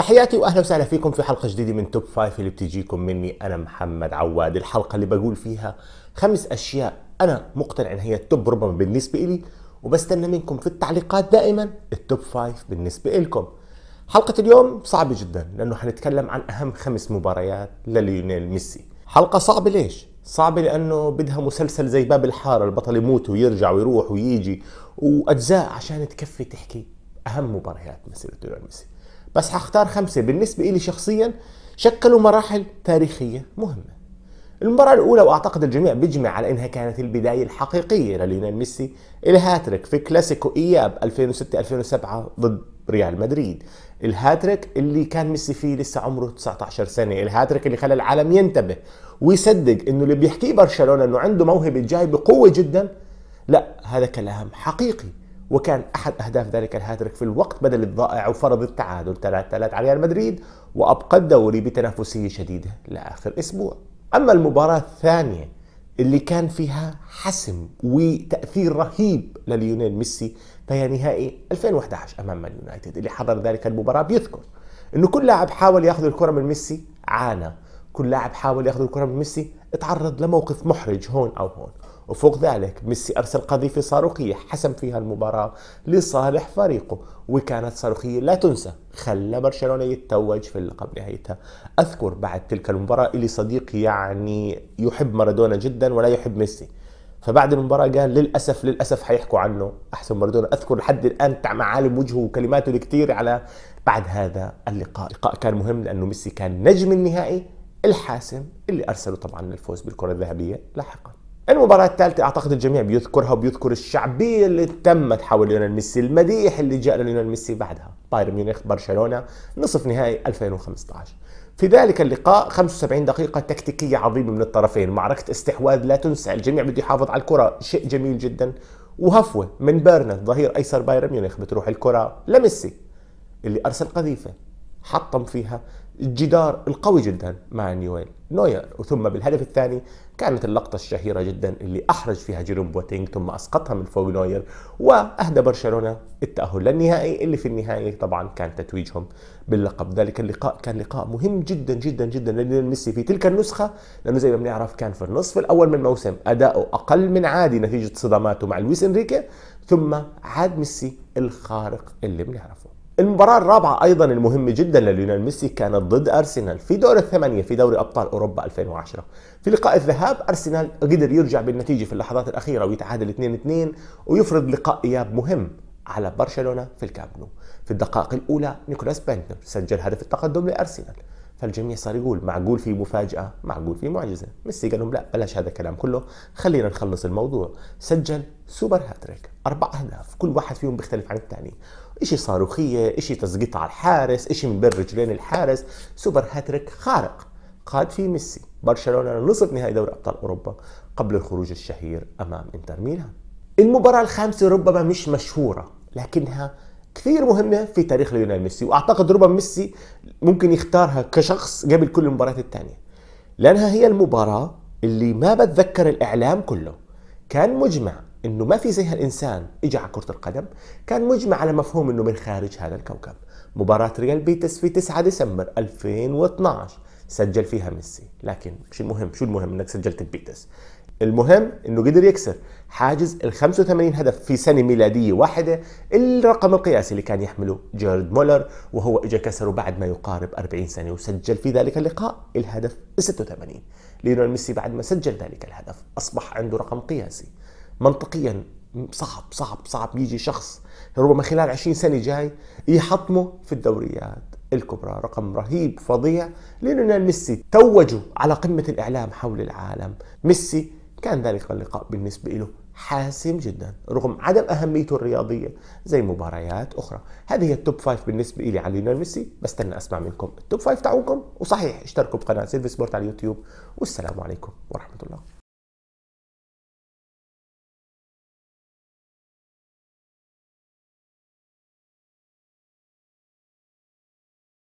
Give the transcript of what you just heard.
تحياتي واهلا وسهلا فيكم في حلقه جديده من توب فايف اللي بتجيكم مني انا محمد عواد الحلقه اللي بقول فيها خمس اشياء انا مقتنع ان هي التوب ربما بالنسبه لي وبستنى منكم في التعليقات دائما التوب فايف بالنسبه لكم حلقة اليوم صعبة جدا لأنه حنتكلم عن أهم خمس مباريات لليونيل ميسي حلقة صعبة ليش؟ صعبة لأنه بدها مسلسل زي باب الحارة البطل يموت ويرجع ويروح ويجي وأجزاء عشان تكفي تحكي أهم مباريات مسيرة ليونيل ميسي بس حختار خمسة بالنسبة إلي شخصيا شكلوا مراحل تاريخية مهمة المباراة الأولى وأعتقد الجميع بيجمع على إنها كانت البداية الحقيقية لليونيل ميسي الهاتريك في كلاسيكو إياب 2006-2007 ضد ريال مدريد الهاتريك اللي كان ميسي فيه لسه عمره 19 سنة الهاتريك اللي خلى العالم ينتبه ويصدق إنه اللي بيحكيه برشلونة إنه عنده موهبة جاي بقوة جدا لا هذا كلام حقيقي وكان أحد أهداف ذلك الهاتريك في الوقت بدل الضائع وفرض التعادل 3-3 على ريال مدريد وأبقى الدوري بتنافسية شديدة لآخر أسبوع أما المباراة الثانية اللي كان فيها حسم وتأثير رهيب لليونيل ميسي فهي نهائي 2011 أمام مان يونايتد اللي حضر ذلك المباراة بيذكر إنه كل لاعب حاول ياخذ الكرة من ميسي عانى كل لاعب حاول ياخذ الكرة من ميسي اتعرض لموقف محرج هون أو هون وفوق ذلك ميسي أرسل قذيفة صاروخية حسم فيها المباراة لصالح فريقه وكانت صاروخية لا تنسى خلى برشلونة يتوج في اللقب نهايتها أذكر بعد تلك المباراة إلي صديق يعني يحب مارادونا جدا ولا يحب ميسي فبعد المباراة قال للأسف للأسف حيحكوا عنه أحسن مارادونا أذكر لحد الآن معالم وجهه وكلماته الكثير على بعد هذا اللقاء اللقاء كان مهم لأنه ميسي كان نجم النهائي الحاسم اللي أرسله طبعا للفوز بالكرة الذهبية لاحقاً المباراة الثالثة أعتقد الجميع بيذكرها وبيذكر الشعبية اللي تمت حول ليونيل ميسي المديح اللي جاء ليونيل ميسي بعدها بايرن ميونخ برشلونة نصف نهائي 2015 في ذلك اللقاء 75 دقيقة تكتيكية عظيمة من الطرفين معركة استحواذ لا تنسى الجميع بده يحافظ على الكرة شيء جميل جدا وهفوة من بيرنت ظهير أيسر بايرن ميونخ بتروح الكرة لميسي اللي أرسل قذيفة حطم فيها الجدار القوي جدا مع نيويل نوير وثم بالهدف الثاني كانت اللقطة الشهيرة جدا اللي أحرج فيها جيروم بوتينج ثم أسقطها من فوق نوير وأهدى برشلونة التأهل للنهائي اللي في النهائي طبعا كان تتويجهم باللقب ذلك اللقاء كان لقاء مهم جدا جدا جدا لليونيل ميسي في تلك النسخة لأنه زي ما بنعرف كان في النصف الأول من الموسم أداؤه أقل من عادي نتيجة صدماته مع لويس إنريكي ثم عاد ميسي الخارق اللي بنعرفه المباراة الرابعة أيضا المهمة جدا لليونيل ميسي كانت ضد أرسنال في دور الثمانية في دوري أبطال أوروبا 2010 في لقاء الذهاب أرسنال قدر يرجع بالنتيجة في اللحظات الأخيرة ويتعادل 2-2 ويفرض لقاء إياب مهم على برشلونة في الكامب نو في الدقائق الأولى نيكولاس بنتنر سجل هدف التقدم لأرسنال فالجميع صار يقول معقول في مفاجأة معقول في معجزة ميسي قال لهم لا بلاش هذا الكلام كله خلينا نخلص الموضوع سجل سوبر هاتريك أربع أهداف كل واحد فيهم بيختلف عن الثاني إشي صاروخية إشي تسقيط على الحارس إشي من بين رجلين الحارس سوبر هاتريك خارق قاد فيه ميسي برشلونة لنصف نهائي دوري أبطال أوروبا قبل الخروج الشهير أمام إنتر ميلان المباراة الخامسة ربما مش مشهورة لكنها كثير مهمه في تاريخ ليونيل ميسي واعتقد ربما ميسي ممكن يختارها كشخص قبل كل المباريات الثانيه لانها هي المباراه اللي ما بتذكر الاعلام كله كان مجمع انه ما في زيها الانسان اجى على كره القدم كان مجمع على مفهوم انه من خارج هذا الكوكب مباراه ريال بيتس في 9 ديسمبر 2012 سجل فيها ميسي لكن مش المهم شو المهم انك سجلت ببيتس المهم انه قدر يكسر حاجز ال 85 هدف في سنه ميلاديه واحده الرقم القياسي اللي كان يحمله جيرد مولر وهو اجى كسره بعد ما يقارب 40 سنه وسجل في ذلك اللقاء الهدف 86 ليونيل ميسي بعد ما سجل ذلك الهدف اصبح عنده رقم قياسي منطقيا صعب صعب صعب يجي شخص ربما خلال 20 سنه جاي يحطمه في الدوريات الكبرى رقم رهيب فظيع لأنه ميسي توجوا على قمه الاعلام حول العالم ميسي كان ذلك اللقاء بالنسبة له حاسم جدا رغم عدم أهميته الرياضية زي مباريات أخرى هذه هي التوب 5 بالنسبة لي على ليونيل ميسي بستنى أسمع منكم التوب 5 تعوكم وصحيح اشتركوا بقناة سيلفي سبورت على اليوتيوب والسلام عليكم ورحمة الله